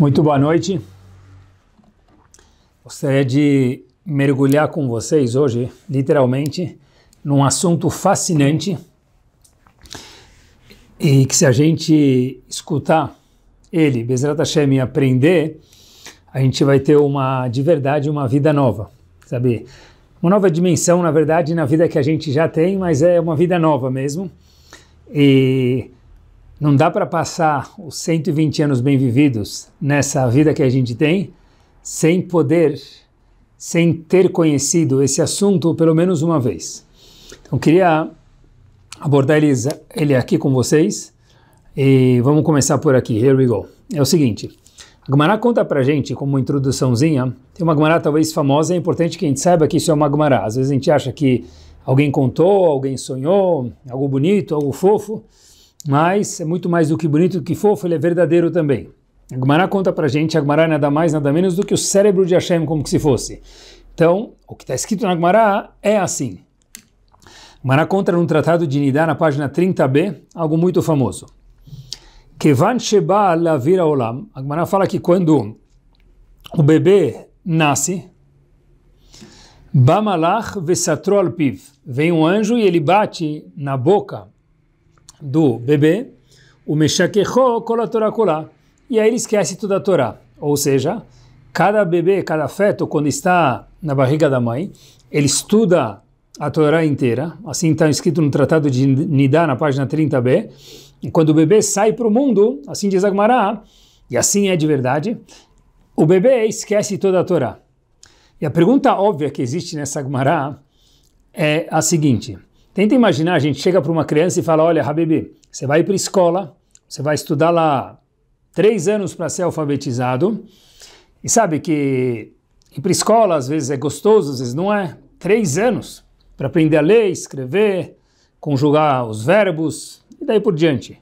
Muito boa noite. Gostaria de mergulhar com vocês hoje, literalmente, num assunto fascinante e que se a gente escutar ele, Bezerra Hashem, aprender, a gente vai ter uma, de verdade, uma vida nova, sabe? Uma nova dimensão, na verdade, na vida que a gente já tem, mas é uma vida nova mesmo. E não dá para passar os 120 anos bem vividos nessa vida que a gente tem sem poder, sem ter conhecido esse assunto pelo menos uma vez. Então, queria abordar ele aqui com vocês e vamos começar por aqui. Here we go. É o seguinte. A gumará conta para gente, como introduçãozinha, tem uma gumará talvez famosa, é importante que a gente saiba que isso é uma gumará. Às vezes a gente acha que alguém contou, alguém sonhou, algo bonito, algo fofo, mas é muito mais do que bonito, do que fofo, ele é verdadeiro também. A conta pra gente, a Gemara é nada mais, nada menos do que o cérebro de Hashem, como que se fosse. Então, o que está escrito na Gemara é assim. Gemara conta num tratado de Nidá, na página 30b, algo muito famoso. Kevan Sheba Lavira Olam. A fala que quando o bebê nasce, Bamalach Vesatrol Piv, vem um anjo e ele bate na boca do bebê, o Meshakecho Kolatorakolá. E aí ele esquece toda a Torá. Ou seja, cada bebê, cada feto, quando está na barriga da mãe, ele estuda a Torá inteira. Assim está escrito no Tratado de Nidá, na página 30b. E quando o bebê sai para o mundo, assim diz Agmará, e assim é de verdade, o bebê esquece toda a Torá. E a pergunta óbvia que existe nessa Agmará é a seguinte: Tenta imaginar, a gente chega para uma criança e fala: Olha, Habibi, você vai para a escola, você vai estudar lá três anos para ser alfabetizado, e sabe que ir para a escola às vezes é gostoso, às vezes não é. Três anos para aprender a ler, escrever, conjugar os verbos e daí por diante.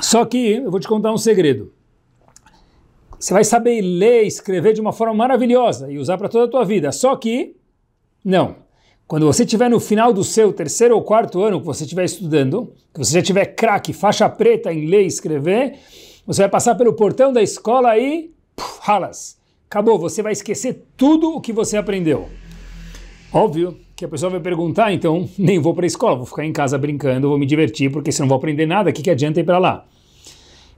Só que eu vou te contar um segredo. Você vai saber ler, escrever de uma forma maravilhosa e usar para toda a tua vida. Só que não. Quando você estiver no final do seu terceiro ou quarto ano que você estiver estudando, que você já tiver craque, faixa preta em ler e escrever, você vai passar pelo portão da escola e puf, ralas. Acabou, você vai esquecer tudo o que você aprendeu. Óbvio que a pessoa vai perguntar, então nem vou para a escola, vou ficar em casa brincando, vou me divertir, porque se não vou aprender nada, o que, que adianta ir para lá?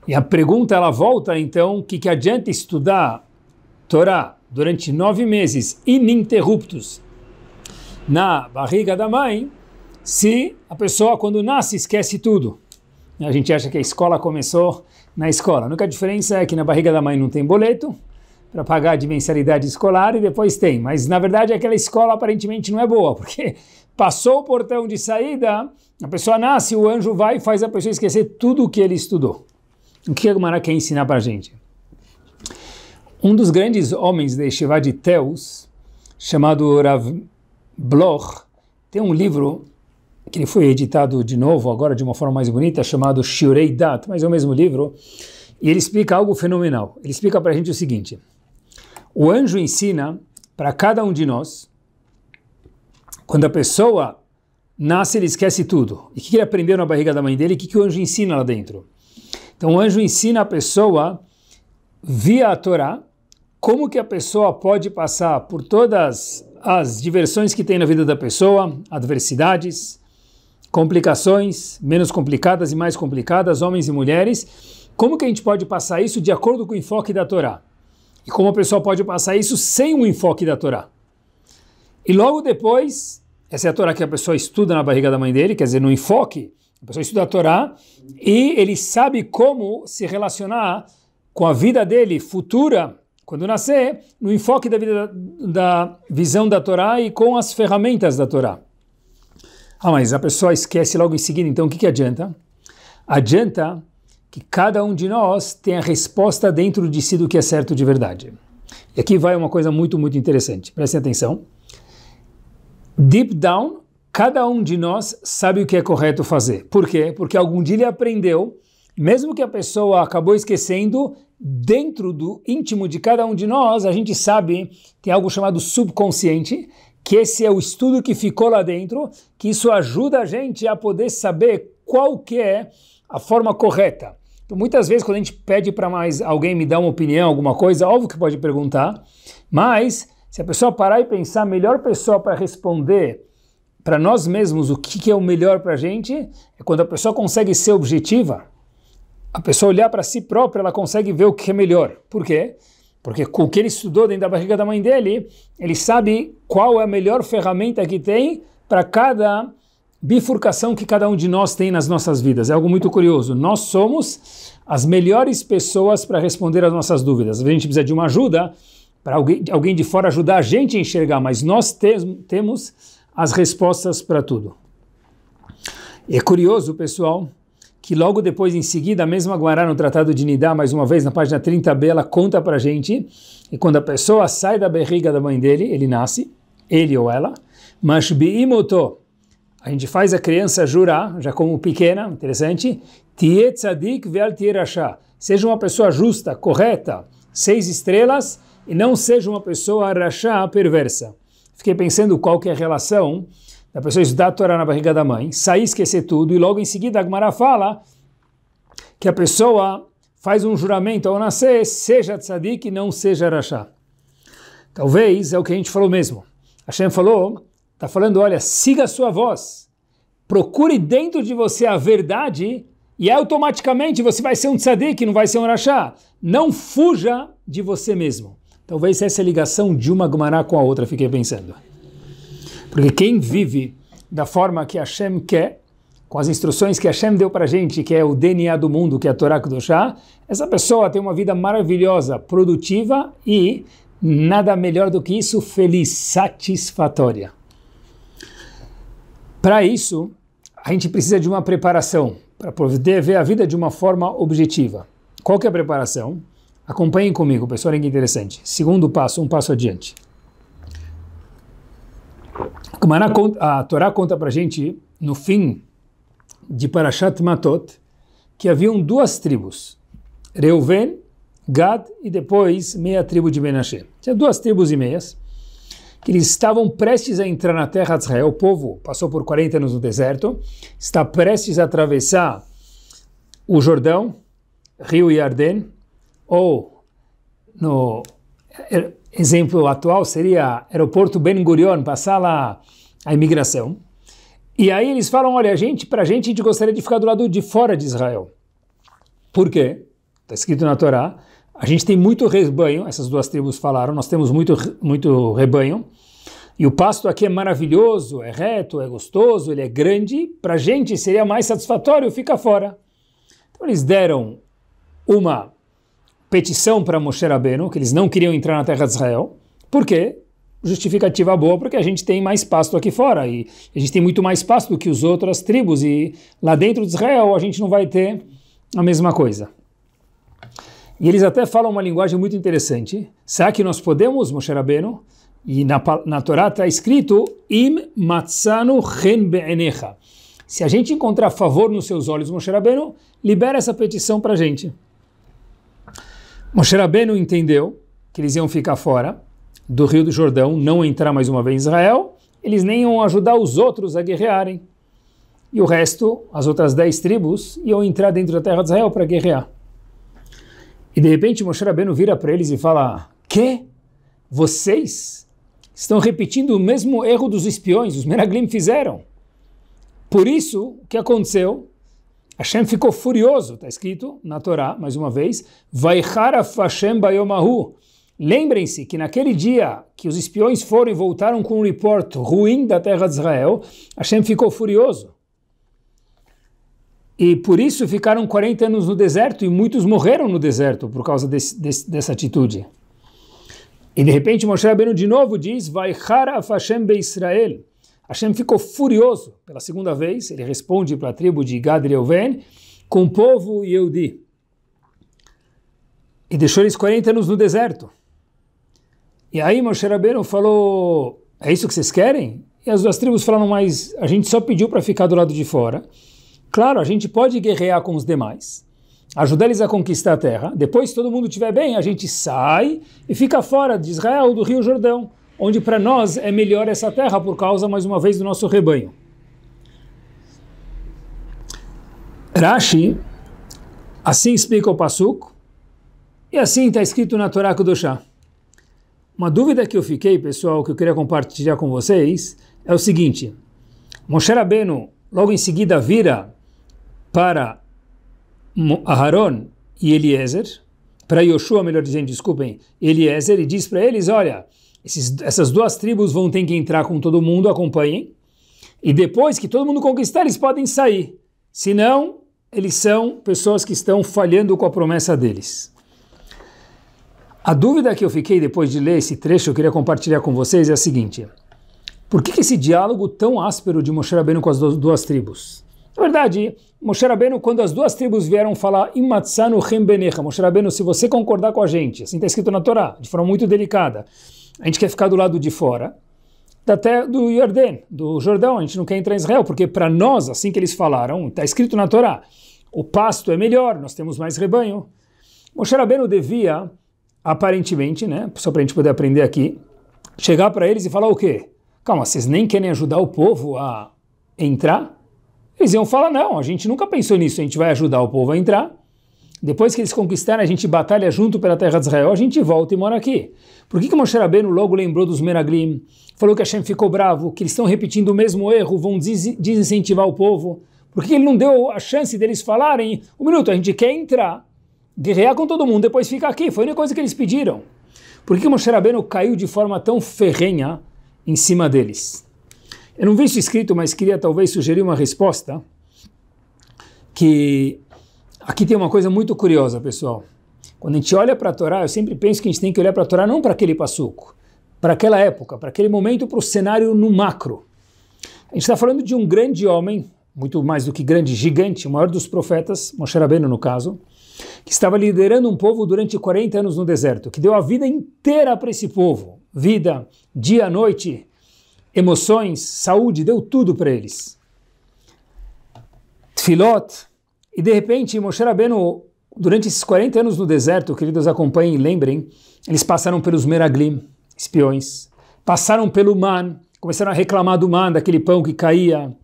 E a pergunta ela volta então, o que, que adianta estudar Torá durante nove meses ininterruptos na barriga da mãe, se a pessoa, quando nasce, esquece tudo. A gente acha que a escola começou na escola. A única diferença é que na barriga da mãe não tem boleto para pagar de mensalidade escolar e depois tem. Mas, na verdade, aquela escola aparentemente não é boa, porque passou o portão de saída, a pessoa nasce, o anjo vai e faz a pessoa esquecer tudo o que ele estudou. O que a Gumara quer ensinar para a gente? Um dos grandes homens de Shiva de Teus, chamado Rav Bloch tem um livro que ele foi editado de novo, agora de uma forma mais bonita, chamado Shurei Dat, mas é o mesmo livro, e ele explica algo fenomenal. Ele explica para a gente o seguinte: o anjo ensina para cada um de nós, quando a pessoa nasce, ele esquece tudo. E o que ele aprendeu na barriga da mãe dele? O que, que o anjo ensina lá dentro? Então o anjo ensina a pessoa, via a Torá, como que a pessoa pode passar por todas as diversões que tem na vida da pessoa, adversidades, complicações, menos complicadas e mais complicadas, homens e mulheres. Como que a gente pode passar isso de acordo com o enfoque da Torá? E como a pessoa pode passar isso sem o enfoque da Torá? E logo depois, essa é a Torá que a pessoa estuda na barriga da mãe dele, quer dizer, no enfoque. A pessoa estuda a Torá e ele sabe como se relacionar com a vida dele futura quando nascer, no enfoque da, vida, da visão da Torá e com as ferramentas da Torá. Ah, mas a pessoa esquece logo em seguida, então o que, que adianta? Adianta que cada um de nós tem a resposta dentro de si do que é certo de verdade. E aqui vai uma coisa muito, muito interessante, prestem atenção. Deep down, cada um de nós sabe o que é correto fazer. Por quê? Porque algum dia ele aprendeu mesmo que a pessoa acabou esquecendo, dentro do íntimo de cada um de nós, a gente sabe, tem algo chamado subconsciente, que esse é o estudo que ficou lá dentro, que isso ajuda a gente a poder saber qual que é a forma correta. Então, muitas vezes, quando a gente pede para mais alguém me dar uma opinião, alguma coisa, óbvio que pode perguntar, mas se a pessoa parar e pensar, a melhor pessoa para responder para nós mesmos o que, que é o melhor para a gente é quando a pessoa consegue ser objetiva a pessoa olhar para si própria, ela consegue ver o que é melhor. Por quê? Porque com o que ele estudou dentro da barriga da mãe dele, ele sabe qual é a melhor ferramenta que tem para cada bifurcação que cada um de nós tem nas nossas vidas. É algo muito curioso. Nós somos as melhores pessoas para responder às nossas dúvidas. A gente precisa de uma ajuda para alguém, alguém de fora ajudar a gente a enxergar, mas nós te temos as respostas para tudo. É curioso, pessoal, que logo depois, em seguida, a mesma Guará no Tratado de Nidá, mais uma vez, na página 30b, ela conta para gente, e quando a pessoa sai da barriga da mãe dele, ele nasce, ele ou ela, mas mashbi'imoto, a gente faz a criança jurar, já como pequena, interessante, tietzadik vel tierashá, seja uma pessoa justa, correta, seis estrelas, e não seja uma pessoa rachá, perversa. Fiquei pensando qual que é a relação da pessoa estudar a Torá na barriga da mãe, sair esquecer tudo, e logo em seguida a Gemara fala que a pessoa faz um juramento ao nascer, seja tzadik e não seja rachá. Talvez é o que a gente falou mesmo. A Shem falou, está falando, olha, siga a sua voz, procure dentro de você a verdade e automaticamente você vai ser um tzadik, não vai ser um rachá. Não fuja de você mesmo. Talvez essa é a ligação de uma Gumará com a outra, fiquei pensando. Porque quem vive da forma que Hashem quer, com as instruções que Hashem deu para a gente, que é o DNA do mundo, que é a Torá Kudoshá, essa pessoa tem uma vida maravilhosa, produtiva e, nada melhor do que isso, feliz, satisfatória. Para isso, a gente precisa de uma preparação para poder ver a vida de uma forma objetiva. Qual que é a preparação? Acompanhem comigo, pessoal, que interessante. Segundo passo, um passo adiante. A, conta, a Torá conta para gente, no fim de Parashat Matot, que haviam duas tribos, Reuven, Gad e depois meia tribo de Menashe. Tinha duas tribos e meias que eles estavam prestes a entrar na terra de Israel. O povo passou por 40 anos no deserto, está prestes a atravessar o Jordão, Rio Yarden, ou no exemplo atual seria aeroporto Ben Gurion, passar lá a imigração. E aí eles falam, olha, a gente, para a gente, a gente gostaria de ficar do lado de fora de Israel. Por quê? Está escrito na Torá, a gente tem muito rebanho, essas duas tribos falaram, nós temos muito, muito rebanho, e o pasto aqui é maravilhoso, é reto, é gostoso, ele é grande, para a gente seria mais satisfatório ficar fora. Então eles deram uma petição para Moshe Rabbeinu, que eles não queriam entrar na terra de Israel. Por quê? Justificativa boa, porque a gente tem mais pasto aqui fora, e a gente tem muito mais pasto do que as outras tribos, e lá dentro de Israel a gente não vai ter a mesma coisa. E eles até falam uma linguagem muito interessante. Será que nós podemos, Moshe Rabbeinu? E na, na Torá está escrito, Im matzanu chen be'enecha. Se a gente encontrar favor nos seus olhos, Moshe Rabbeinu, libera essa petição para a gente. Moshe Rabbeinu entendeu que eles iam ficar fora do Rio do Jordão, não entrar mais uma vez em Israel, eles nem iam ajudar os outros a guerrearem. E o resto, as outras dez tribos, iam entrar dentro da terra de Israel para guerrear. E de repente Moshe Rabbeinu vira para eles e fala, que? Vocês estão repetindo o mesmo erro dos espiões, os Meraglim fizeram. Por isso, o que aconteceu? Hashem ficou furioso, está escrito na Torá, mais uma vez, Vaicharaf Hashem Bayomahu. Lembrem-se que naquele dia que os espiões foram e voltaram com um reporte ruim da terra de Israel, Hashem ficou furioso. E por isso ficaram 40 anos no deserto e muitos morreram no deserto por causa desse, desse, dessa atitude. E de repente Moshe Rabbeinu de novo diz, Vaichara Hashem Be Israel. Hashem ficou furioso pela segunda vez, ele responde para a tribo de Gad Reuven, com o povo Yehudi. E deixou eles 40 anos no deserto. E aí Moshe Rabbeinu falou, é isso que vocês querem? E as duas tribos falaram, mas a gente só pediu para ficar do lado de fora. Claro, a gente pode guerrear com os demais, ajudar eles a conquistar a terra. Depois, se todo mundo estiver bem, a gente sai e fica fora de Israel, do Rio Jordão onde para nós é melhor essa terra por causa, mais uma vez, do nosso rebanho. Rashi, assim explica o Passuco, e assim está escrito na Torá Kudoshá. Uma dúvida que eu fiquei, pessoal, que eu queria compartilhar com vocês, é o seguinte. Moshe Rabbeinu, logo em seguida, vira para Aharon e Eliezer, para Yoshua, melhor dizendo, desculpem, Eliezer, e diz para eles, olha, esses, essas duas tribos vão ter que entrar com todo mundo, acompanhem. E depois que todo mundo conquistar, eles podem sair. Senão, eles são pessoas que estão falhando com a promessa deles. A dúvida que eu fiquei depois de ler esse trecho, eu queria compartilhar com vocês, é a seguinte. Por que, esse diálogo tão áspero de Moshe Rabbeinu com as duas, tribos? Na verdade, Moshe Rabbeinu, quando as duas tribos vieram falar Imatsanu Rembenecha, Moshe Rabbeinu, se você concordar com a gente, assim está escrito na Torá, de forma muito delicada, a gente quer ficar do lado de fora até do Jordão, do Jordão, a gente não quer entrar em Israel, porque para nós, assim que eles falaram, está escrito na Torá, o pasto é melhor, nós temos mais rebanho. Moshe Rabbeinu devia, aparentemente, né, só para a gente poder aprender aqui, chegar para eles e falar o quê? Calma, vocês nem querem ajudar o povo a entrar? Eles iam falar, não, a gente nunca pensou nisso, a gente vai ajudar o povo a entrar depois que eles conquistarem a gente batalha junto pela terra de Israel, a gente volta e mora aqui. Por que, que Moshe Rabbeinu logo lembrou dos Meraglim? Falou que Hashem ficou bravo, que eles estão repetindo o mesmo erro, vão desincentivar o povo. Por que ele não deu a chance deles falarem, um minuto, a gente quer entrar, guerrear com todo mundo, depois ficar aqui? Foi a única coisa que eles pediram. Por que, que Moshe Rabbeinu caiu de forma tão ferrenha em cima deles? Eu não vi isso escrito, mas queria talvez sugerir uma resposta que Aqui tem uma coisa muito curiosa, pessoal. Quando a gente olha para a Torá, eu sempre penso que a gente tem que olhar para a Torá não para aquele passuco, para aquela época, para aquele momento, para o cenário no macro. A gente está falando de um grande homem, muito mais do que grande, gigante, o maior dos profetas, Moshe Rabbeinu no caso, que estava liderando um povo durante 40 anos no deserto, que deu a vida inteira para esse povo. Vida, dia, noite, emoções, saúde, deu tudo para eles. Tfilot, e de repente, Moshe Rabbeinu, durante esses 40 anos no deserto, queridos, acompanhem e lembrem, eles passaram pelos Meraglim, espiões, passaram pelo Man, começaram a reclamar do Man, daquele pão que caía.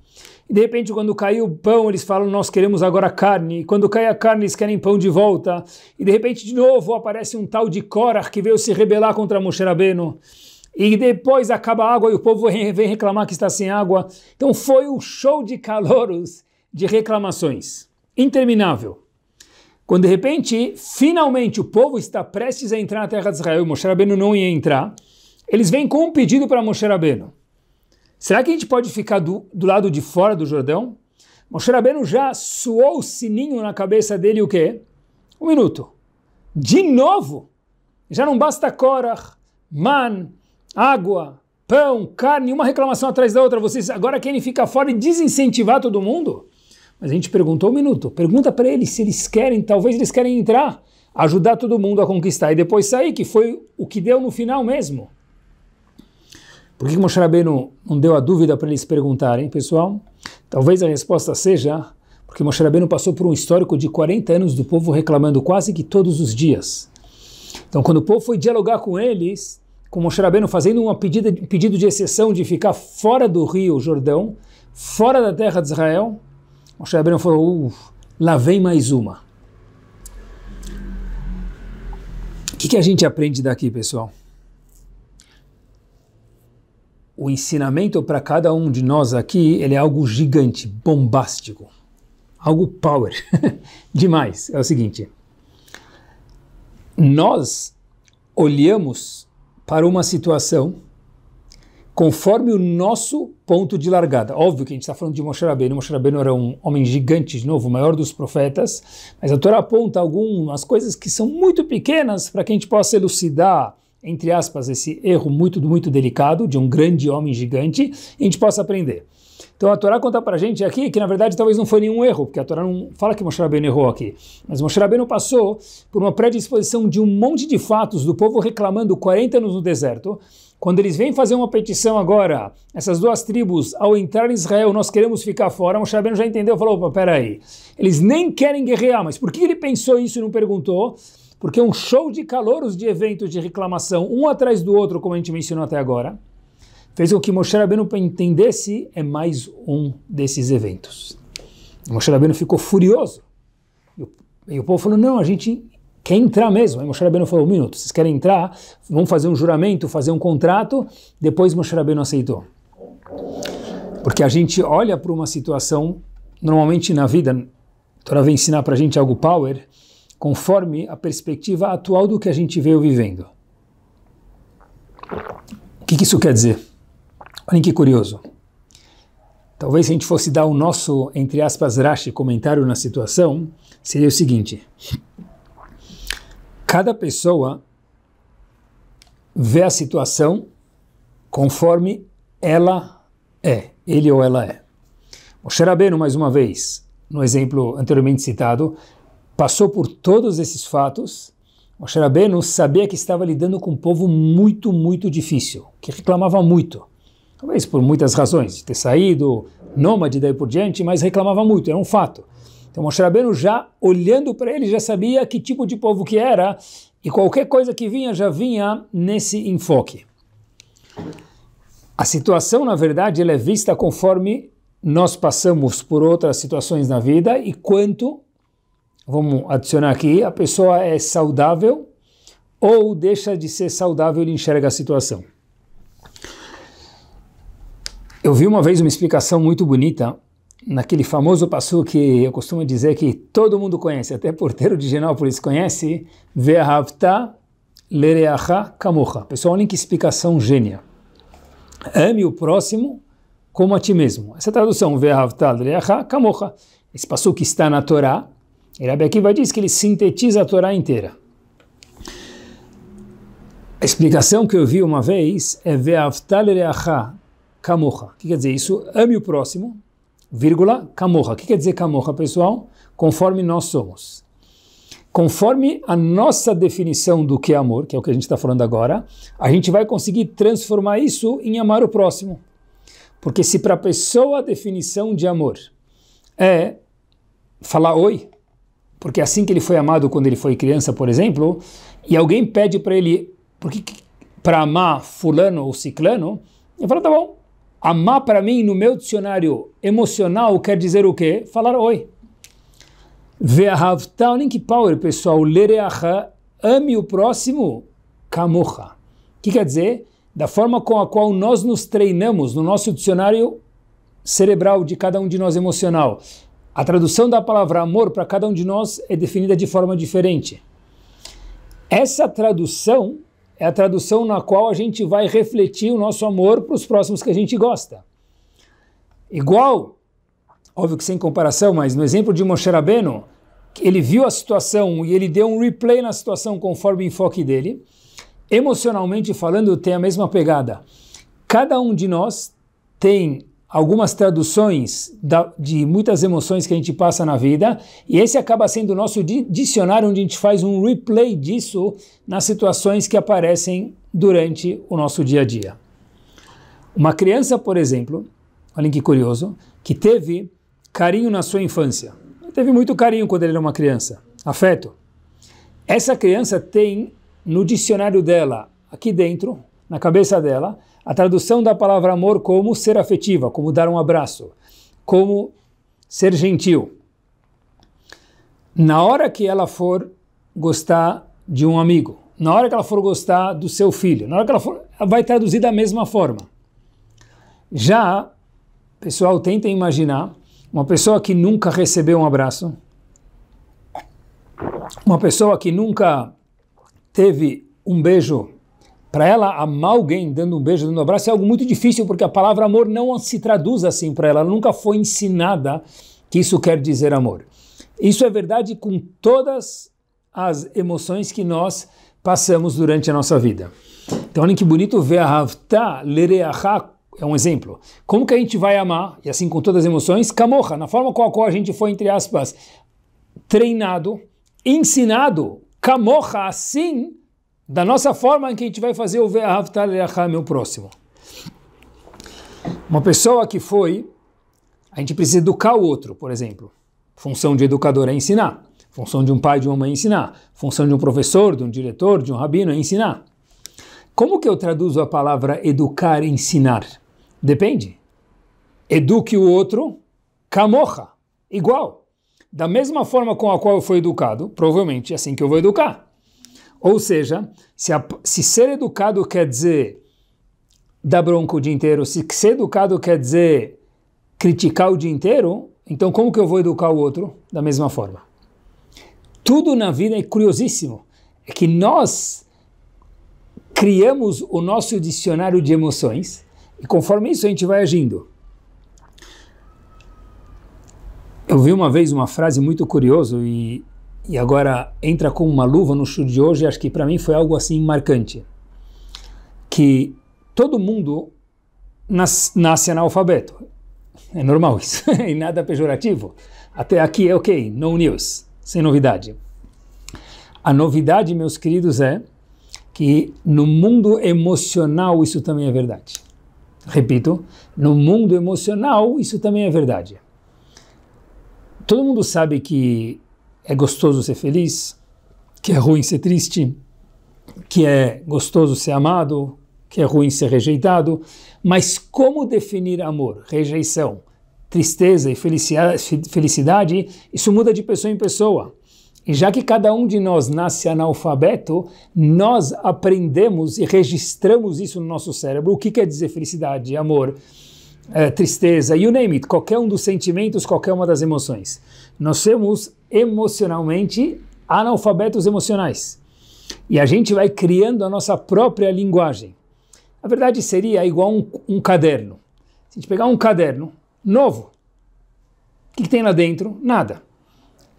E de repente, quando caiu o pão, eles falam: Nós queremos agora carne. E quando cai a carne, eles querem pão de volta. E de repente, de novo, aparece um tal de Korah que veio se rebelar contra Moshe Rabbeinu e depois acaba a água e o povo vem reclamar que está sem água. Então foi um show de caloros de reclamações interminável. Quando de repente, finalmente, o povo está prestes a entrar na terra de Israel, Moshe Rabbeinu não ia entrar, eles vêm com um pedido para Moshe Rabbeinu. Será que a gente pode ficar do, do lado de fora do Jordão? Moshe Rabbeinu já suou o sininho na cabeça dele o quê? Um minuto. De novo? Já não basta Korah, man, água, pão, carne, uma reclamação atrás da outra. Vocês agora querem ficar fora e desincentivar todo mundo? Mas a gente perguntou um minuto. Pergunta para eles se eles querem, talvez eles querem entrar, ajudar todo mundo a conquistar e depois sair, que foi o que deu no final mesmo. Por que Moshe Rabbeinu não deu a dúvida para eles perguntarem, pessoal? Talvez a resposta seja porque Moshe Rabbeinu passou por um histórico de 40 anos do povo reclamando quase que todos os dias. Então, quando o povo foi dialogar com eles, com Moshe Rabbeinu fazendo uma pedida, um pedido de exceção de ficar fora do rio Jordão, fora da terra de Israel, Moshe Rabbeinu falou, lá vem mais uma. O que, que a gente aprende daqui, pessoal? O ensinamento para cada um de nós aqui, ele é algo gigante, bombástico, algo power, demais. É o seguinte, nós olhamos para uma situação conforme o nosso ponto de largada. Óbvio que a gente está falando de Moshe Rabbeinu. Moshe Rabbeinu era um homem gigante, de novo, o maior dos profetas, mas a Torá aponta algumas coisas que são muito pequenas para que a gente possa elucidar, entre aspas, esse erro muito, muito delicado de um grande homem gigante e a gente possa aprender. Então a Torá conta para a gente aqui que na verdade talvez não foi nenhum erro, porque a Torá não fala que Moshe Rabbeinu errou aqui. Mas Moshe Rabbeinu passou por uma predisposição de um monte de fatos do povo reclamando 40 anos no deserto, quando eles vêm fazer uma petição agora, essas duas tribos, ao entrar em Israel, nós queremos ficar fora, Moshe Rabbeinu já entendeu, falou, opa, peraí, eles nem querem guerrear, mas por que ele pensou isso e não perguntou? Porque é um show de caloros de eventos de reclamação, um atrás do outro, como a gente mencionou até agora, fez com que Moshe Rabbeinu entendesse é mais um desses eventos. Moshe Rabbeinu ficou furioso. E o povo falou, não, a gente quer entrar mesmo. Aí Moshe Rabbeinu falou, um minuto, vocês querem entrar? Vamos fazer um juramento, fazer um contrato. Depois Moshe Rabbeinu aceitou. Porque a gente olha para uma situação, normalmente na vida, a Torá vem ensinar para a gente algo power, conforme a perspectiva atual do que a gente veio vivendo. O que, que isso quer dizer? Olhem que curioso. Talvez se a gente fosse dar o nosso, entre aspas, Rashi comentário na situação, seria o seguinte. Cada pessoa vê a situação conforme ela é, ele ou ela é. O Xerabeno, mais uma vez, no exemplo anteriormente citado, passou por todos esses fatos. O Xerabeno sabia que estava lidando com um povo muito, muito difícil, que reclamava muito. Talvez por muitas razões, de ter saído, nômade daí por diante, mas reclamava muito, era um fato. Então Moshe Rabbeinu já olhando para ele já sabia que tipo de povo que era e qualquer coisa que vinha já vinha nesse enfoque. A situação, na verdade, ela é vista conforme nós passamos por outras situações na vida e quanto, vamos adicionar aqui, a pessoa é saudável ou deixa de ser saudável e enxerga a situação. Eu vi uma vez uma explicação muito bonita naquele famoso passo que eu costumo dizer que todo mundo conhece, até porteiro de Genópolis conhece, Ve'ahavta lereacha kamocha. Pessoal, olhem que explicação gênia. Ame o próximo como a ti mesmo. Essa é tradução, Ve'ahavta lereacha kamocha. esse passo que está na Torá, Rabi Akiva diz que ele sintetiza a Torá inteira. A explicação que eu vi uma vez é Ve'ahavta lereacha kamocha. O que quer dizer isso? Ame o próximo vírgula, camorra. O que quer dizer camorra, pessoal? Conforme nós somos. Conforme a nossa definição do que é amor, que é o que a gente está falando agora, a gente vai conseguir transformar isso em amar o próximo. Porque se para a pessoa a definição de amor é falar oi, porque é assim que ele foi amado quando ele foi criança, por exemplo, e alguém pede para ele, porque para amar fulano ou ciclano, ele fala, tá bom, amar para mim no meu dicionário emocional quer dizer o quê? Falar oi. Ve'ahavta, tá, olhem que power, pessoal. Lereaha, ame o próximo, kamocha. O que quer dizer? Da forma com a qual nós nos treinamos no nosso dicionário cerebral de cada um de nós emocional. A tradução da palavra amor para cada um de nós é definida de forma diferente. Essa tradução é a tradução na qual a gente vai refletir o nosso amor para os próximos que a gente gosta. Igual, óbvio que sem comparação, mas no exemplo de Moshe Rabbeinu, ele viu a situação e ele deu um replay na situação conforme o enfoque dele. Emocionalmente falando, tem a mesma pegada. Cada um de nós tem algumas traduções de muitas emoções que a gente passa na vida, e esse acaba sendo o nosso dicionário onde a gente faz um replay disso nas situações que aparecem durante o nosso dia a dia. Uma criança, por exemplo, olhem que curioso, que teve carinho na sua infância. teve muito carinho quando ele era uma criança, afeto. Essa criança tem no dicionário dela, aqui dentro, na cabeça dela, a tradução da palavra amor como ser afetiva, como dar um abraço, como ser gentil. Na hora que ela for gostar de um amigo, na hora que ela for gostar do seu filho, na hora que ela for, ela vai traduzir da mesma forma. Já Pessoal, tentem imaginar uma pessoa que nunca recebeu um abraço, uma pessoa que nunca teve um beijo. Para ela, amar alguém dando um beijo, dando um abraço é algo muito difícil, porque a palavra amor não se traduz assim para ela. Ela nunca foi ensinada que isso quer dizer amor. Isso é verdade com todas as emoções que nós passamos durante a nossa vida. Então, olha que bonito ver a Havta Lereachá é um exemplo. Como que a gente vai amar, e assim com todas as emoções, camorra, na forma com a qual a gente foi, entre aspas, treinado, ensinado, camorra assim, da nossa forma em que a gente vai fazer o Ve'ahavtal meu próximo. Uma pessoa que foi, a gente precisa educar o outro, por exemplo. Função de educador é ensinar. Função de um pai, de uma mãe, é ensinar. Função de um professor, de um diretor, de um rabino é ensinar. Como que eu traduzo a palavra educar, ensinar? Depende. Eduque o outro, camorra, igual. Da mesma forma com a qual eu fui educado, provavelmente é assim que eu vou educar. Ou seja, se, a, se ser educado quer dizer dar bronca o dia inteiro, se ser educado quer dizer criticar o dia inteiro, então como que eu vou educar o outro da mesma forma? Tudo na vida é curiosíssimo. É que nós criamos o nosso dicionário de emoções e conforme isso a gente vai agindo. Eu vi uma vez uma frase muito curiosa e, e agora entra com uma luva no show de hoje, acho que para mim foi algo assim marcante. Que todo mundo nas, nasce analfabeto. É normal isso, e nada pejorativo. Até aqui é ok, no news, sem novidade. A novidade, meus queridos, é que no mundo emocional isso também é verdade. Repito, no mundo emocional, isso também é verdade. Todo mundo sabe que é gostoso ser feliz, que é ruim ser triste, que é gostoso ser amado, que é ruim ser rejeitado, mas como definir amor, rejeição, tristeza e felicidade, isso muda de pessoa em pessoa. E já que cada um de nós nasce analfabeto, nós aprendemos e registramos isso no nosso cérebro. O que quer dizer felicidade, amor, eh, tristeza, you name it, qualquer um dos sentimentos, qualquer uma das emoções. Nós somos emocionalmente analfabetos emocionais. E a gente vai criando a nossa própria linguagem. A verdade seria igual um, um caderno. Se a gente pegar um caderno novo, o que, que tem lá dentro? Nada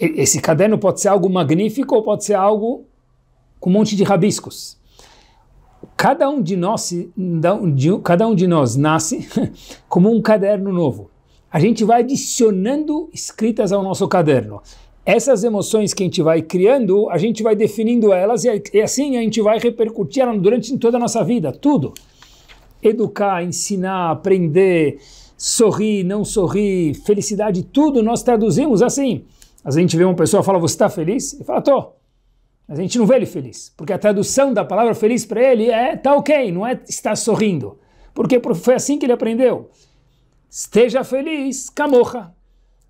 esse caderno pode ser algo magnífico ou pode ser algo com um monte de rabiscos. Cada um de nós, cada um de nós nasce como um caderno novo. A gente vai adicionando escritas ao nosso caderno. Essas emoções que a gente vai criando, a gente vai definindo elas e assim a gente vai repercutir durante toda a nossa vida, tudo. Educar, ensinar, aprender, sorrir, não sorrir, felicidade, tudo nós traduzimos assim. Às vezes a gente vê uma pessoa fala, você está feliz? Ele fala, tô. Mas a gente não vê ele feliz, porque a tradução da palavra feliz para ele é tá ok, não é está sorrindo. Porque foi assim que ele aprendeu. Esteja feliz, camorra.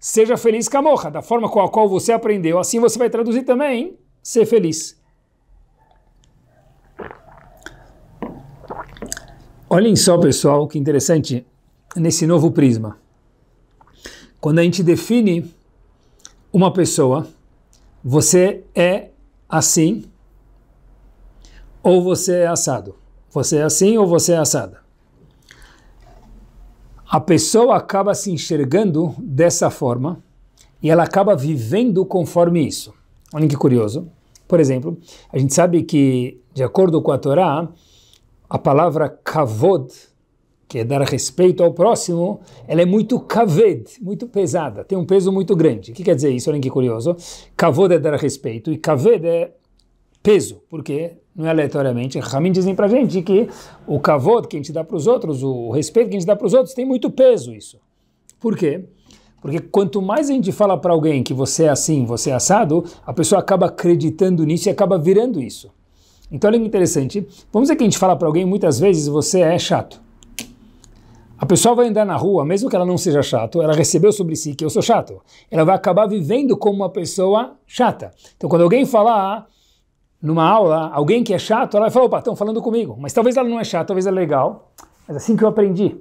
Seja feliz, camorra. Da forma com a qual você aprendeu, assim você vai traduzir também, ser feliz. Olhem só, pessoal, que é interessante nesse novo prisma. Quando a gente define uma pessoa, você é assim ou você é assado. Você é assim ou você é assada. A pessoa acaba se enxergando dessa forma e ela acaba vivendo conforme isso. Olha que curioso. Por exemplo, a gente sabe que, de acordo com a Torá, a palavra kavod, que é dar respeito ao próximo, ela é muito kaved, muito pesada, tem um peso muito grande. O que quer dizer isso? Olha que é curioso. Kavod é dar respeito e kaved é peso, porque não é aleatoriamente. Ramin dizem pra gente que o kavod que a gente dá para os outros, o respeito que a gente dá para os outros, tem muito peso isso. Por quê? Porque quanto mais a gente fala para alguém que você é assim, você é assado, a pessoa acaba acreditando nisso e acaba virando isso. Então olha que interessante. Vamos dizer que a gente fala para alguém muitas vezes você é chato. A pessoa vai andar na rua, mesmo que ela não seja chato, ela recebeu sobre si que eu sou chato. Ela vai acabar vivendo como uma pessoa chata. Então, quando alguém falar numa aula, alguém que é chato, ela vai falar, opa, estão falando comigo. Mas talvez ela não é chata, talvez ela é legal. Mas assim que eu aprendi.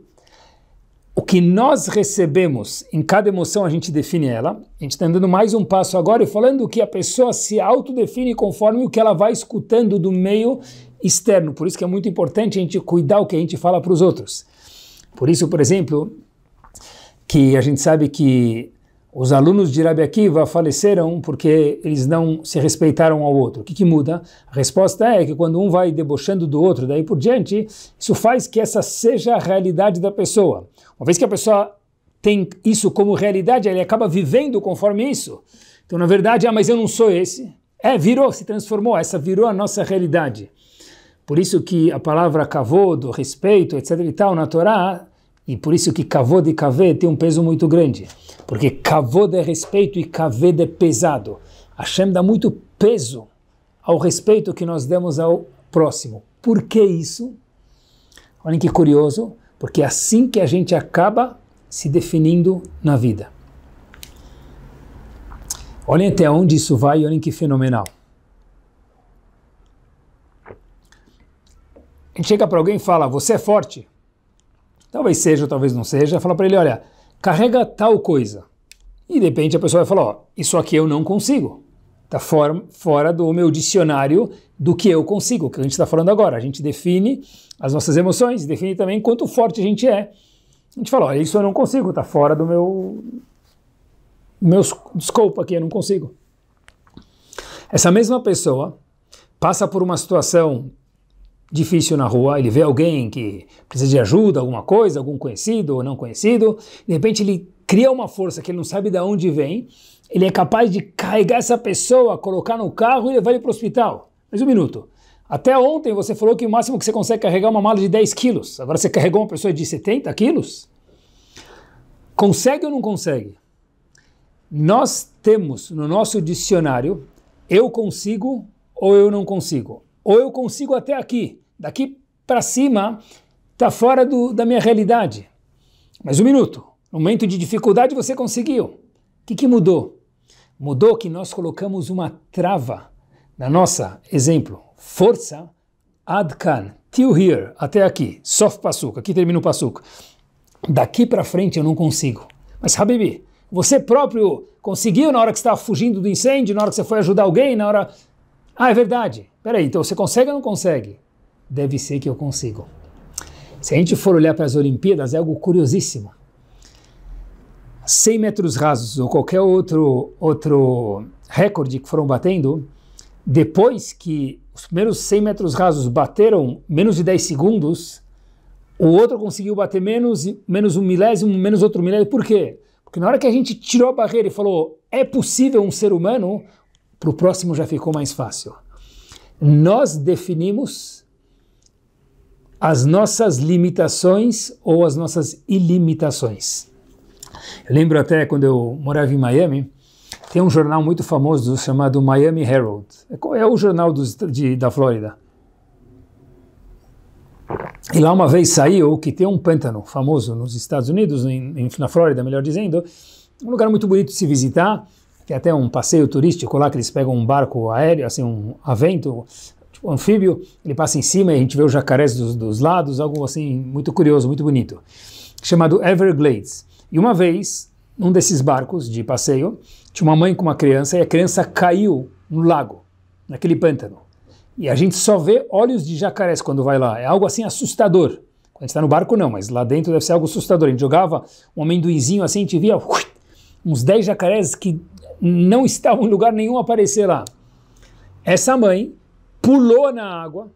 O que nós recebemos em cada emoção, a gente define ela. A gente está dando mais um passo agora e falando que a pessoa se autodefine conforme o que ela vai escutando do meio externo. Por isso que é muito importante a gente cuidar o que a gente fala para os outros. Por isso, por exemplo, que a gente sabe que os alunos de Rabi Akiva faleceram porque eles não se respeitaram ao outro. O que, que, muda? A resposta é que quando um vai debochando do outro, daí por diante, isso faz que essa seja a realidade da pessoa. Uma vez que a pessoa tem isso como realidade, ele acaba vivendo conforme isso. Então, na verdade, ah, mas eu não sou esse. É, virou, se transformou, essa virou a nossa realidade. Por isso que a palavra do respeito, etc. e tal, na Torá, e por isso que kavod e cavê tem um peso muito grande. Porque kavod é respeito e cavê é pesado. Hashem dá muito peso ao respeito que nós demos ao próximo. Por que isso? Olhem que curioso, porque é assim que a gente acaba se definindo na vida. Olhem até onde isso vai, olhem que fenomenal. a gente chega para alguém e fala, você é forte? Talvez seja, talvez não seja. Fala para ele, olha, carrega tal coisa. E de repente a pessoa vai falar, ó, isso aqui eu não consigo. Está fora, fora do meu dicionário do que eu consigo, que a gente está falando agora. A gente define as nossas emoções, define também quanto forte a gente é. A gente fala, olha, isso eu não consigo, está fora do meu, meu desculpa, aqui, eu não consigo. Essa mesma pessoa passa por uma situação difícil na rua, ele vê alguém que precisa de ajuda, alguma coisa, algum conhecido ou não conhecido, de repente ele cria uma força que ele não sabe de onde vem, ele é capaz de carregar essa pessoa, colocar no carro e levar ele para o hospital. Mas um minuto. Até ontem você falou que o máximo que você consegue carregar é uma mala de 10 quilos. Agora você carregou uma pessoa de 70 quilos? Consegue ou não consegue? Nós temos no nosso dicionário eu consigo ou eu não consigo. Ou eu consigo até aqui, Daqui para cima está fora do, da minha realidade. Mas um minuto, no momento de dificuldade você conseguiu. O que, que mudou? Mudou que nós colocamos uma trava na nossa, exemplo, força adkan, till here, até aqui, soft passuco. aqui termina o passuco. Daqui para frente eu não consigo. Mas Habibi, você próprio conseguiu na hora que estava fugindo do incêndio, na hora que você foi ajudar alguém, na hora. Ah, é verdade. Peraí, então você consegue ou não consegue? deve ser que eu consigo. Se a gente for olhar para as Olimpíadas, é algo curiosíssimo. 100 metros rasos ou qualquer outro, outro recorde que foram batendo, depois que os primeiros 100 metros rasos bateram menos de 10 segundos, o outro conseguiu bater menos, menos um milésimo, menos outro milésimo. Por quê? Porque na hora que a gente tirou a barreira e falou, é possível um ser humano, para o próximo já ficou mais fácil. Nós definimos as nossas limitações ou as nossas ilimitações. Eu lembro até quando eu morava em Miami, tem um jornal muito famoso chamado Miami Herald. É qual é o jornal dos, de, da Flórida? E lá uma vez saiu que tem um pântano famoso nos Estados Unidos, em, na Flórida, melhor dizendo, um lugar muito bonito de se visitar, tem é até um passeio turístico lá que eles pegam um barco aéreo, assim, um a vento, o anfíbio, ele passa em cima e a gente vê os jacarés dos, dos lados, algo assim muito curioso, muito bonito, chamado Everglades. E uma vez, num desses barcos de passeio, tinha uma mãe com uma criança e a criança caiu no lago, naquele pântano. E a gente só vê olhos de jacarés quando vai lá, é algo assim assustador. Quando a gente está no barco não, mas lá dentro deve ser algo assustador. A gente jogava um amendoinzinho assim, a gente via ui, uns 10 jacarés que não estavam em lugar nenhum aparecer lá. Essa mãe pulou na água,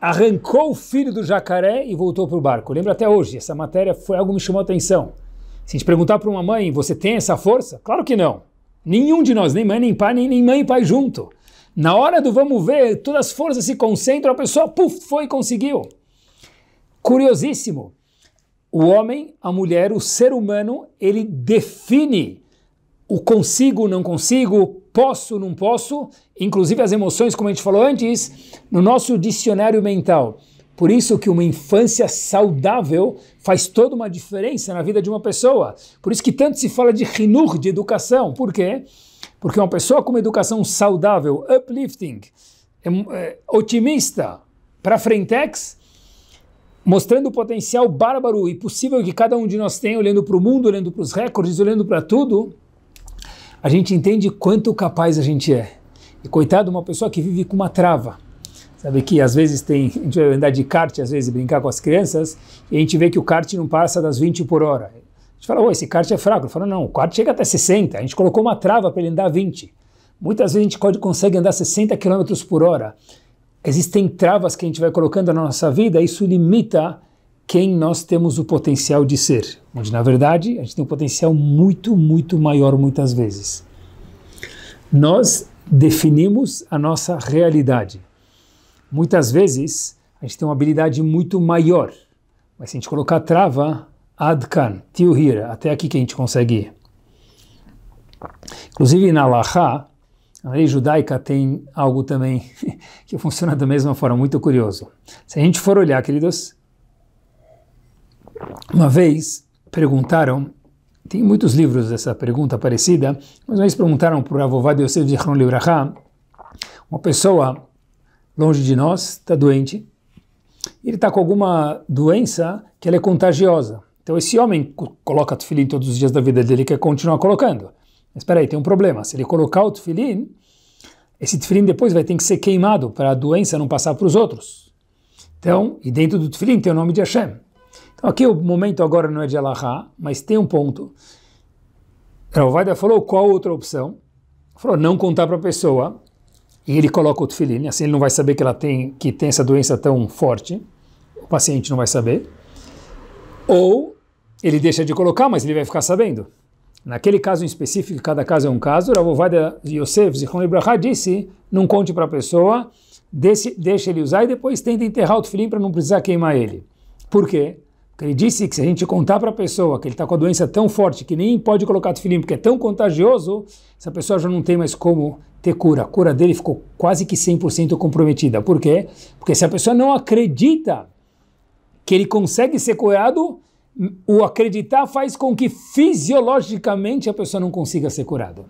arrancou o filho do jacaré e voltou para o barco. Lembra até hoje, essa matéria foi algo que me chamou a atenção. Se a gente perguntar para uma mãe, você tem essa força? Claro que não. Nenhum de nós, nem mãe, nem pai, nem, nem mãe e pai junto. Na hora do vamos ver, todas as forças se concentram, a pessoa, puf, foi e conseguiu. Curiosíssimo. O homem, a mulher, o ser humano, ele define o consigo, não consigo, posso, não posso, inclusive as emoções, como a gente falou antes, no nosso dicionário mental. Por isso que uma infância saudável faz toda uma diferença na vida de uma pessoa. Por isso que tanto se fala de rinur, de educação. Por quê? Porque uma pessoa com uma educação saudável, uplifting, é, otimista, para frentex, mostrando o potencial bárbaro e possível que cada um de nós tem, olhando para o mundo, olhando para os recordes, olhando para tudo, a gente entende quanto capaz a gente é. E coitado, uma pessoa que vive com uma trava. Sabe que às vezes tem, a gente vai andar de kart, às vezes brincar com as crianças, e a gente vê que o kart não passa das 20 por hora. A gente fala, esse kart é fraco. Ele fala, não, o kart chega até 60. A gente colocou uma trava para ele andar 20. Muitas vezes a gente consegue andar 60 km por hora. Existem travas que a gente vai colocando na nossa vida, isso limita quem nós temos o potencial de ser, onde na verdade a gente tem um potencial muito, muito maior muitas vezes. Nós definimos a nossa realidade. Muitas vezes a gente tem uma habilidade muito maior, mas se a gente colocar trava, adkan, till até aqui que a gente consegue ir. Inclusive na Laha, a lei judaica tem algo também que funciona da mesma forma, muito curioso. Se a gente for olhar, queridos, uma vez perguntaram, tem muitos livros dessa pergunta parecida, mas uma vez perguntaram para o Avovad Yosef Zichron Libraha, uma pessoa longe de nós está doente, ele está com alguma doença que ela é contagiosa. Então esse homem coloca tefilim todos os dias da vida dele, quer continuar colocando. Mas espera aí, tem um problema. Se ele colocar o tefilim, esse tefilim depois vai ter que ser queimado para a doença não passar para os outros. Então, e dentro do tefilim tem o nome de Hashem. Então aqui o momento agora não é de Allahá, mas tem um ponto. Ravaida falou qual outra opção? Falou não contar para a pessoa e ele coloca o tefilim, assim ele não vai saber que ela tem que tem essa doença tão forte. O paciente não vai saber. Ou ele deixa de colocar, mas ele vai ficar sabendo. Naquele caso em específico, cada caso é um caso, e Yosef Zichron Ibrahá disse, não conte para a pessoa, deixe, deixe ele usar e depois tenta enterrar o tefilim para não precisar queimar ele. Por quê? Ele disse que se a gente contar para a pessoa que ele está com a doença tão forte que nem pode colocar tefilim porque é tão contagioso, essa pessoa já não tem mais como ter cura. A cura dele ficou quase que 100% comprometida. Por quê? Porque se a pessoa não acredita que ele consegue ser curado, o acreditar faz com que fisiologicamente a pessoa não consiga ser curada.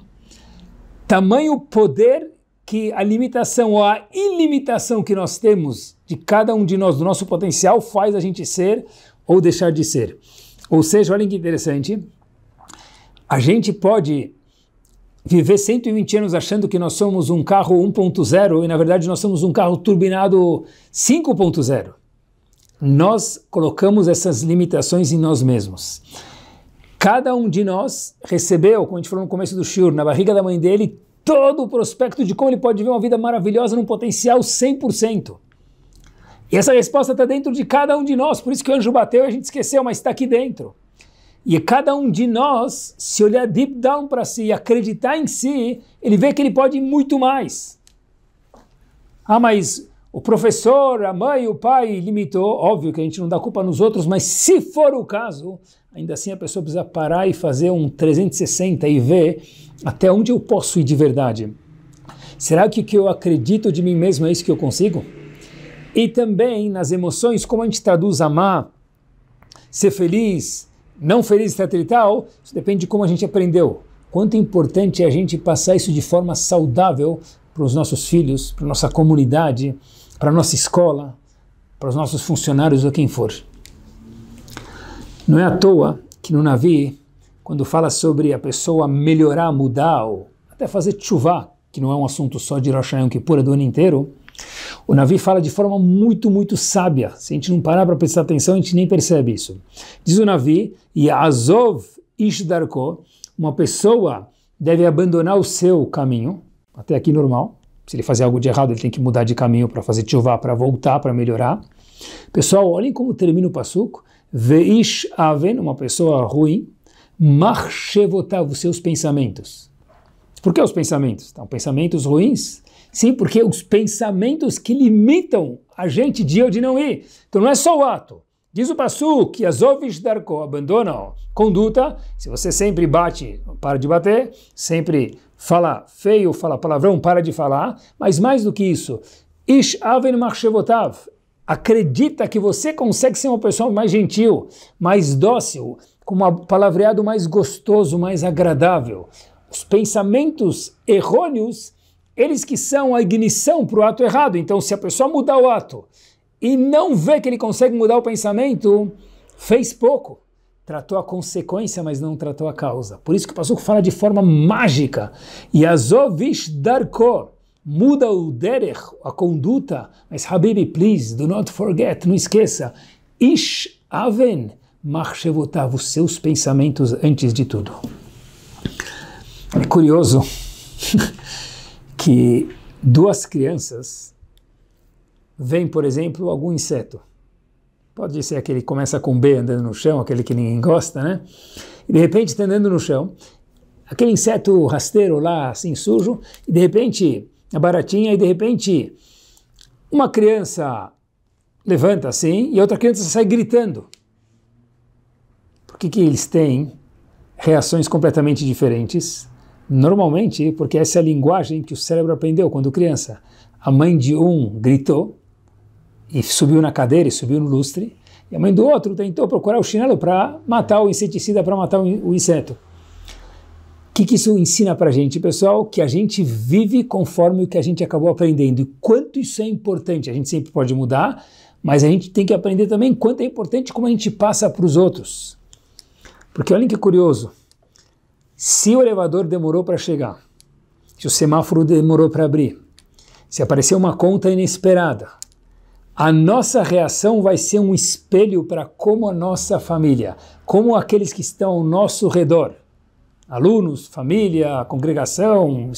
Tamanho poder que a limitação ou a ilimitação que nós temos de cada um de nós, do nosso potencial, faz a gente ser ou deixar de ser. Ou seja, olhem que interessante, a gente pode viver 120 anos achando que nós somos um carro 1.0 e na verdade nós somos um carro turbinado 5.0. Nós colocamos essas limitações em nós mesmos. Cada um de nós recebeu, como a gente falou no começo do Shur, na barriga da mãe dele, todo o prospecto de como ele pode viver uma vida maravilhosa num potencial 100%. E essa resposta está dentro de cada um de nós, por isso que o anjo bateu e a gente esqueceu, mas está aqui dentro. E cada um de nós, se olhar deep down para si e acreditar em si, ele vê que ele pode muito mais. Ah, mas o professor, a mãe, o pai limitou. Óbvio que a gente não dá culpa nos outros, mas se for o caso, ainda assim a pessoa precisa parar e fazer um 360 e ver até onde eu posso ir de verdade. Será que o que eu acredito de mim mesmo é isso que eu consigo? E também nas emoções, como a gente traduz amar, ser feliz, não feliz, etc e tal, isso depende de como a gente aprendeu. Quanto é importante é a gente passar isso de forma saudável para os nossos filhos, para nossa comunidade, para nossa escola, para os nossos funcionários ou quem for. Não é à toa que no Navi, quando fala sobre a pessoa melhorar, mudar, ou até fazer chuva, que não é um assunto só de Rosh Hashanah, que pura é do ano inteiro, o Navi fala de forma muito, muito sábia. Se a gente não parar para prestar atenção, a gente nem percebe isso. Diz o Navi, Yazov Ishdarko, uma pessoa deve abandonar o seu caminho, até aqui normal. Se ele fazer algo de errado, ele tem que mudar de caminho para fazer tchuvá, para voltar, para melhorar. Pessoal, olhem como termina o passuco. Veish aven, uma pessoa ruim, marchevotav, os seus pensamentos. Por que os pensamentos? Então, pensamentos ruins Sim, porque os pensamentos que limitam a gente de ir ou de não ir. Então não é só o ato. Diz o Passu que as ovis darko abandonam conduta. Se você sempre bate, para de bater. Sempre fala feio, fala palavrão, para de falar. Mas mais do que isso, ish aven marchevotav. Acredita que você consegue ser uma pessoa mais gentil, mais dócil, com um palavreado mais gostoso, mais agradável. Os pensamentos errôneos eles que são a ignição para o ato errado. Então, se a pessoa mudar o ato e não vê que ele consegue mudar o pensamento, fez pouco. Tratou a consequência, mas não tratou a causa. Por isso que o Passuco fala de forma mágica. Yazovish Darko. Muda o derech, a conduta. Mas, Habibi, please, do not forget, não esqueça. Ish Aven. Marchevotav, os seus pensamentos antes de tudo. É curioso. que duas crianças veem, por exemplo, algum inseto. Pode ser aquele que começa com B andando no chão, aquele que ninguém gosta, né? E de repente está andando no chão, aquele inseto rasteiro lá, assim sujo, e de repente a baratinha, e de repente uma criança levanta assim e outra criança sai gritando. Por que, que eles têm reações completamente diferentes? Normalmente, porque essa é a linguagem que o cérebro aprendeu quando criança. A mãe de um gritou e subiu na cadeira e subiu no lustre, e a mãe do outro tentou procurar o chinelo para matar o inseticida, para matar o inseto. O que, que isso ensina para a gente, pessoal? Que a gente vive conforme o que a gente acabou aprendendo. E quanto isso é importante. A gente sempre pode mudar, mas a gente tem que aprender também quanto é importante como a gente passa para os outros. Porque olhem que curioso. Se o elevador demorou para chegar, se o semáforo demorou para abrir, se apareceu uma conta inesperada, a nossa reação vai ser um espelho para como a nossa família, como aqueles que estão ao nosso redor, alunos, família, congregação,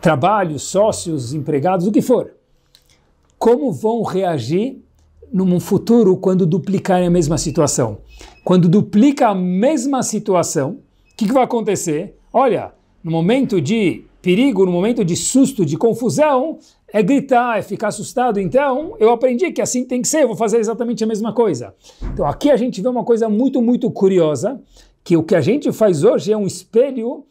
trabalho, sócios, empregados, o que for, como vão reagir num futuro quando duplicarem a mesma situação. Quando duplica a mesma situação, que, que vai acontecer? Olha, no momento de perigo, no momento de susto, de confusão, é gritar, é ficar assustado. Então, eu aprendi que assim tem que ser, eu vou fazer exatamente a mesma coisa. Então, aqui a gente vê uma coisa muito, muito curiosa, que o que a gente faz hoje é um espelho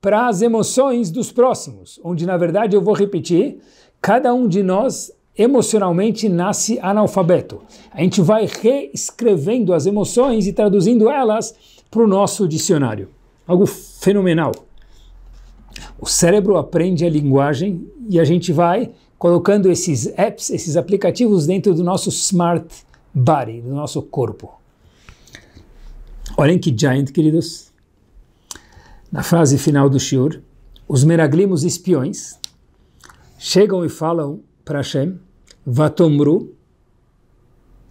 para as emoções dos próximos, onde na verdade eu vou repetir, cada um de nós emocionalmente nasce analfabeto. A gente vai reescrevendo as emoções e traduzindo elas para o nosso dicionário algo fenomenal. O cérebro aprende a linguagem e a gente vai colocando esses apps, esses aplicativos dentro do nosso smart body, do nosso corpo. Olhem que giant, queridos. Na frase final do Shur, os meraglimos espiões chegam e falam para Hashem, Vatomru,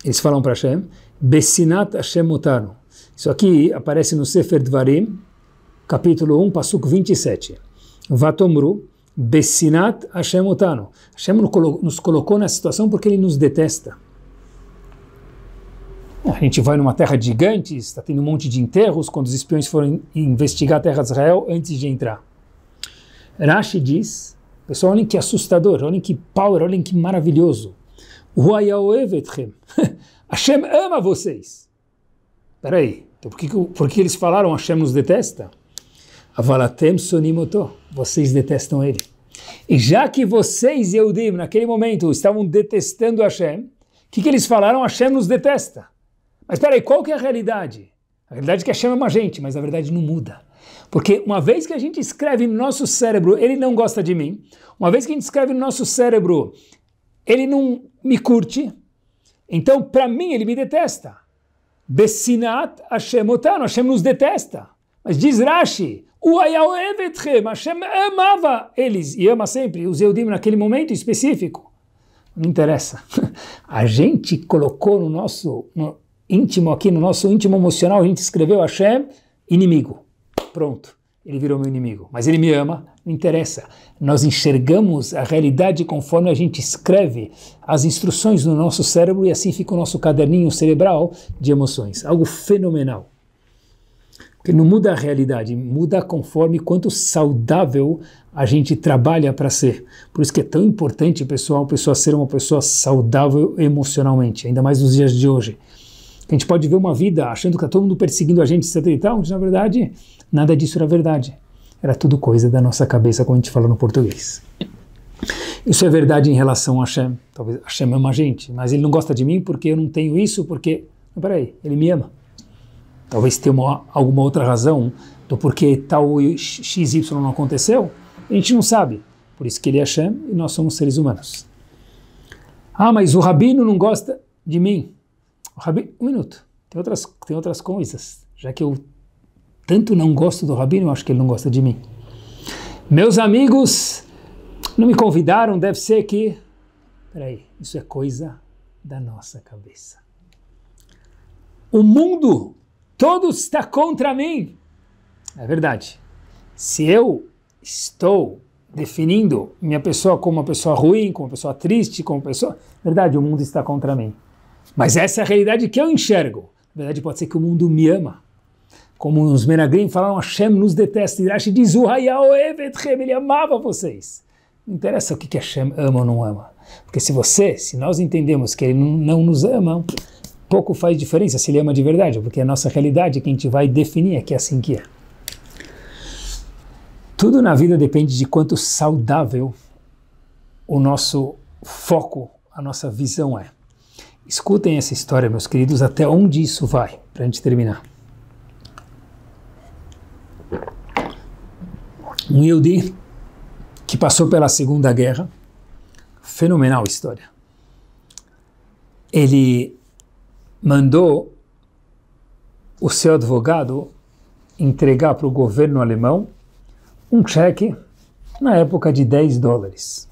eles falam para Hashem, Besinat Hashem Mutaru. Isso aqui aparece no Sefer Dvarim, capítulo 1, Pasuk 27. Vatomru, Bessinat Hashem Otano. Hashem nos colocou na situação porque ele nos detesta. A gente vai numa terra gigante, está tendo um monte de enterros, quando os espiões foram investigar a terra de Israel antes de entrar. Rashi diz, pessoal, olhem que assustador, olhem que power, olhem que maravilhoso. Hashem ama vocês. Peraí, então por que, por que eles falaram Hashem nos detesta? Avalatem sonimoto. Vocês detestam ele. E já que vocês, Yehudim, naquele momento estavam detestando Hashem, o que, que eles falaram? Hashem nos detesta. Mas peraí, qual que é a realidade? A realidade é que Hashem ama uma gente, mas a verdade não muda. Porque uma vez que a gente escreve no nosso cérebro, ele não gosta de mim, uma vez que a gente escreve no nosso cérebro, ele não me curte, então para mim ele me detesta. Bessinat Hashem Otano, Hashem nos detesta. Mas diz Rashi, o Evetre, Hashem amava eles, e ama sempre, os Eudim naquele momento específico. Não interessa. A gente colocou no nosso no íntimo aqui, no nosso íntimo emocional, a gente escreveu Hashem inimigo. Pronto, ele virou meu inimigo. Mas ele me ama, não interessa. Nós enxergamos a realidade conforme a gente escreve as instruções no nosso cérebro e assim fica o nosso caderninho cerebral de emoções. Algo fenomenal. Porque não muda a realidade, muda conforme quanto saudável a gente trabalha para ser. Por isso que é tão importante, pessoal, a pessoa ser uma pessoa saudável emocionalmente, ainda mais nos dias de hoje. A gente pode ver uma vida achando que está todo mundo perseguindo a gente, etc e tal, mas na verdade nada disso era verdade. Era tudo coisa da nossa cabeça, como a gente fala no português. Isso é verdade em relação a Hashem. Talvez Hashem ama a gente, mas ele não gosta de mim porque eu não tenho isso, porque... Mas peraí, ele me ama talvez tenha uma, alguma outra razão do porquê tal XY não aconteceu, a gente não sabe. Por isso que ele é Hashem e nós somos seres humanos. Ah, mas o rabino não gosta de mim. O rabino, um minuto, tem outras, tem outras coisas. Já que eu tanto não gosto do rabino, eu acho que ele não gosta de mim. Meus amigos não me convidaram, deve ser que. Peraí, isso é coisa da nossa cabeça. O mundo Todos está contra mim. É verdade. Se eu estou definindo minha pessoa como uma pessoa ruim, como uma pessoa triste, como uma pessoa, verdade o mundo está contra mim. Mas essa é a realidade que eu enxergo. Na verdade pode ser que o mundo me ama. Como os Menagrim falaram, Hashem nos detesta. E diz, ele amava vocês. Não interessa o que, que Hashem ama ou não ama. Porque se você, se nós entendemos que ele não nos ama, pouco faz diferença se ele ama de verdade, porque é a nossa realidade que a gente vai definir, é que é assim que é. Tudo na vida depende de quanto saudável o nosso foco, a nossa visão é. Escutem essa história, meus queridos, até onde isso vai, para a gente terminar. Um Yudi que passou pela Segunda Guerra, fenomenal história. Ele mandou o seu advogado entregar para o governo alemão um cheque, na época de 10 dólares.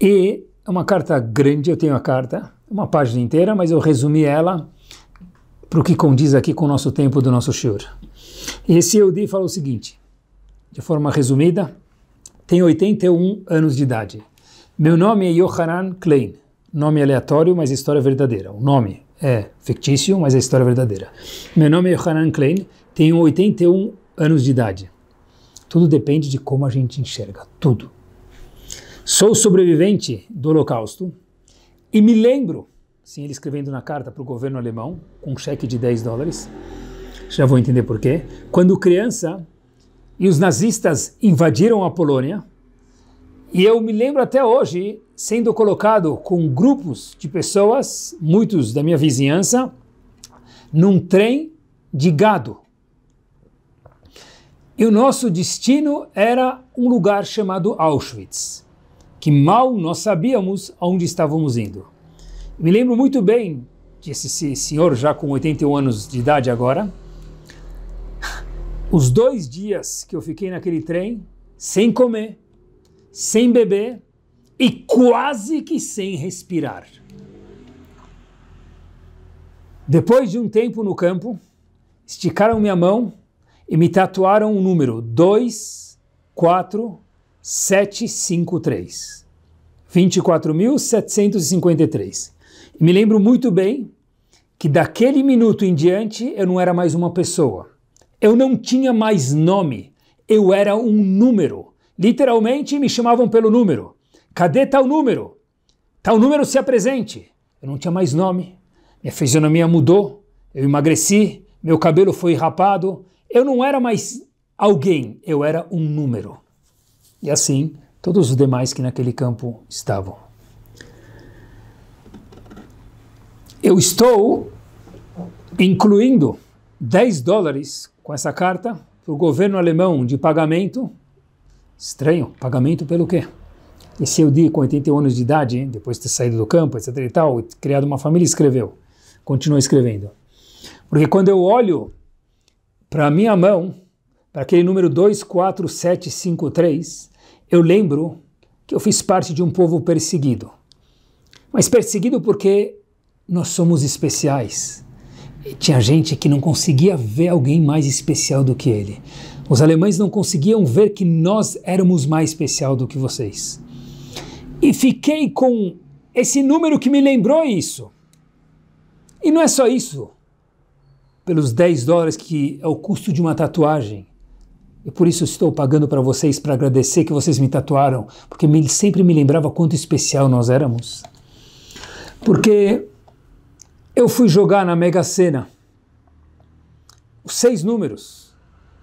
E é uma carta grande, eu tenho a carta, uma página inteira, mas eu resumi ela para o que condiz aqui com o nosso tempo do nosso senhor E esse Eudi fala o seguinte, de forma resumida, tem 81 anos de idade. Meu nome é Yohanan Klein, nome aleatório, mas história verdadeira. O nome, é fictício, mas é história verdadeira. Meu nome é Hanan Klein, tenho 81 anos de idade. Tudo depende de como a gente enxerga, tudo. Sou sobrevivente do Holocausto e me lembro, sim, ele escrevendo na carta para o governo alemão, com um cheque de 10 dólares, já vou entender porquê, quando criança e os nazistas invadiram a Polônia, e eu me lembro até hoje sendo colocado com grupos de pessoas, muitos da minha vizinhança, num trem de gado. E o nosso destino era um lugar chamado Auschwitz, que mal nós sabíamos aonde estávamos indo. Me lembro muito bem esse senhor, já com 81 anos de idade agora, os dois dias que eu fiquei naquele trem, sem comer, sem beber e quase que sem respirar. Depois de um tempo no campo, esticaram minha mão e me tatuaram o número 24753. 24.753. E me lembro muito bem que daquele minuto em diante eu não era mais uma pessoa. Eu não tinha mais nome, eu era um número. Literalmente me chamavam pelo número. Cadê tal número? Tal número se apresente. Eu não tinha mais nome. Minha fisionomia mudou. Eu emagreci. Meu cabelo foi rapado. Eu não era mais alguém. Eu era um número. E assim, todos os demais que naquele campo estavam. Eu estou incluindo 10 dólares com essa carta para o governo alemão de pagamento Estranho, pagamento pelo quê? Esse digo com 81 anos de idade, hein, depois de ter saído do campo, etc e tal, criado uma família, escreveu. Continua escrevendo. Porque quando eu olho para a minha mão, para aquele número 24753, eu lembro que eu fiz parte de um povo perseguido. Mas perseguido porque nós somos especiais. E tinha gente que não conseguia ver alguém mais especial do que ele. Os alemães não conseguiam ver que nós éramos mais especial do que vocês. E fiquei com esse número que me lembrou isso. E não é só isso. Pelos 10 dólares que é o custo de uma tatuagem. E por isso estou pagando para vocês para agradecer que vocês me tatuaram, porque me, sempre me lembrava quanto especial nós éramos. Porque eu fui jogar na Mega Sena os seis números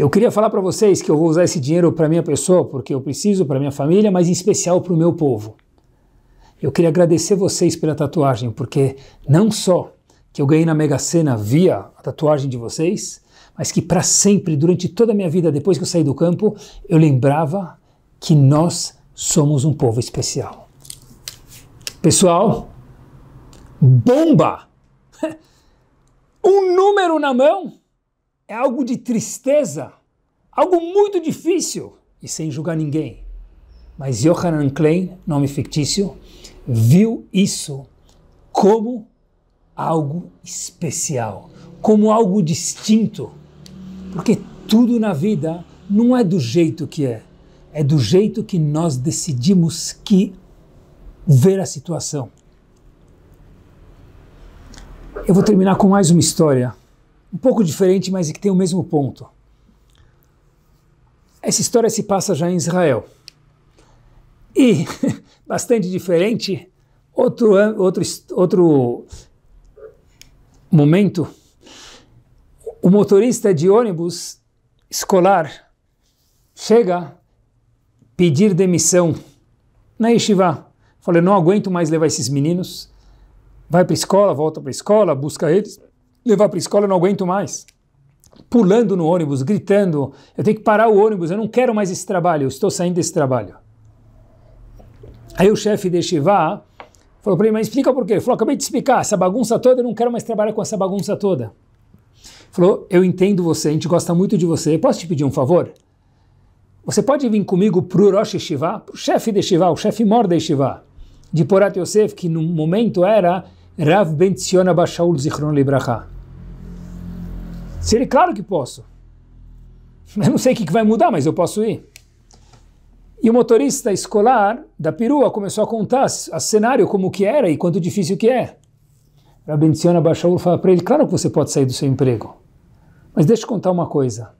Eu queria falar para vocês que eu vou usar esse dinheiro para minha pessoa, porque eu preciso, para minha família, mas em especial para o meu povo. Eu queria agradecer vocês pela tatuagem, porque não só que eu ganhei na Mega Sena via a tatuagem de vocês, mas que para sempre, durante toda a minha vida, depois que eu saí do campo, eu lembrava que nós somos um povo especial. Pessoal, bomba! Um número na mão é algo de tristeza, algo muito difícil e sem julgar ninguém. Mas Johann Klein, nome fictício, viu isso como algo especial, como algo distinto, porque tudo na vida não é do jeito que é, é do jeito que nós decidimos que ver a situação. Eu vou terminar com mais uma história um pouco diferente, mas que tem o mesmo ponto. Essa história se passa já em Israel. E, bastante diferente, outro, outro, outro momento, o motorista de ônibus escolar chega pedir demissão na Yeshiva. Falei, não aguento mais levar esses meninos. Vai para a escola, volta para a escola, busca eles levar para a escola, eu não aguento mais. Pulando no ônibus, gritando, eu tenho que parar o ônibus, eu não quero mais esse trabalho, eu estou saindo desse trabalho. Aí o chefe de Shivá falou para ele, mas explica por quê. Ele falou, acabei de explicar, essa bagunça toda, eu não quero mais trabalhar com essa bagunça toda. Falou, eu entendo você, a gente gosta muito de você, posso te pedir um favor? Você pode vir comigo para o Rosh Shivá, para o chefe de Shivá, o chefe mor de Shivá, de Porat Yosef, que no momento era Rav Ben Tzion Abashaul Zichron Libraha. Se ele, claro que posso. Eu não sei o que vai mudar, mas eu posso ir. E o motorista escolar da perua começou a contar o cenário como que era e quanto difícil que é. A Bendiciana Bachaur fala para ele, claro que você pode sair do seu emprego. Mas deixa eu contar uma coisa.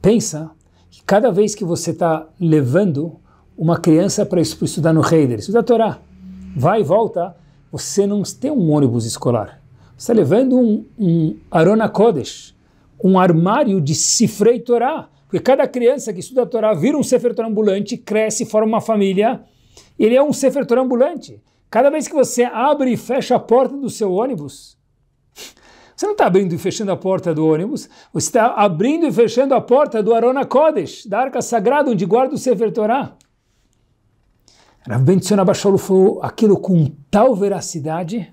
Pensa que cada vez que você está levando uma criança para estudar no Heider, estudar a Torá, vai e volta, você não tem um ônibus escolar. Você está levando um, um Arona Kodesh, um armário de Sifrei Torá. Porque cada criança que estuda a Torá vira um Sefer Torá ambulante, cresce, forma uma família. Ele é um Sefer Torá ambulante. Cada vez que você abre e fecha a porta do seu ônibus, você não está abrindo e fechando a porta do ônibus, você está abrindo e fechando a porta do Arona Kodesh, da Arca Sagrada, onde guarda o Sefer Torá. Rav Ben falou aquilo com tal veracidade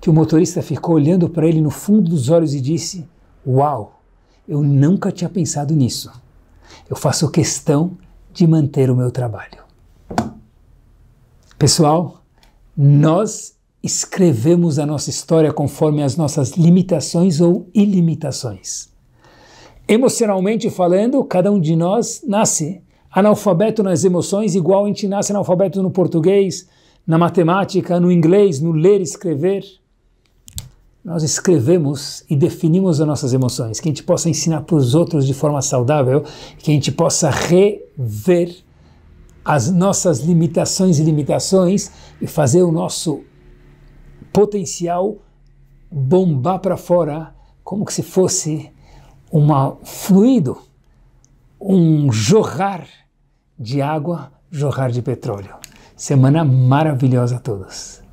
que o motorista ficou olhando para ele no fundo dos olhos e disse: Uau, eu nunca tinha pensado nisso. Eu faço questão de manter o meu trabalho. Pessoal, nós escrevemos a nossa história conforme as nossas limitações ou ilimitações. Emocionalmente falando, cada um de nós nasce analfabeto nas emoções, igual a gente nasce analfabeto no português, na matemática, no inglês, no ler e escrever nós escrevemos e definimos as nossas emoções, que a gente possa ensinar para os outros de forma saudável, que a gente possa rever as nossas limitações e limitações e fazer o nosso potencial bombar para fora, como que se fosse um fluido, um jorrar de água, jorrar de petróleo. Semana maravilhosa a todos.